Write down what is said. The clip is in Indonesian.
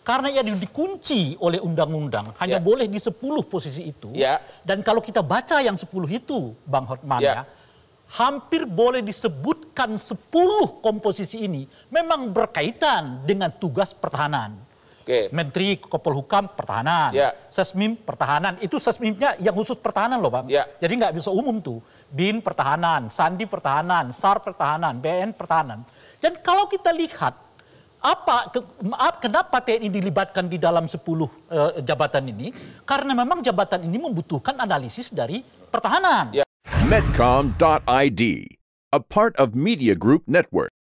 Karena ia dikunci oleh undang-undang, hanya ya. boleh di 10 posisi itu. ya. Dan kalau kita baca yang 10 itu, Bang Hotman ya, ya, hampir boleh disebutkan 10 komposisi ini memang berkaitan dengan tugas pertahanan. Oke. Menteri Kepolhukam pertahanan, ya. Sesmim pertahanan. Itu sesmimnya yang khusus pertahanan loh Bang. Ya. Jadi nggak bisa umum tuh. BIN pertahanan, Sandi pertahanan, SAR pertahanan, BN pertahanan. Dan kalau kita lihat apa ke, maaf, kenapa TNI dilibatkan di dalam 10 uh, eh, jabatan ini? Karena memang jabatan ini membutuhkan analisis dari pertahanan. Yeah. Medcom.id, a part of Media Group Network.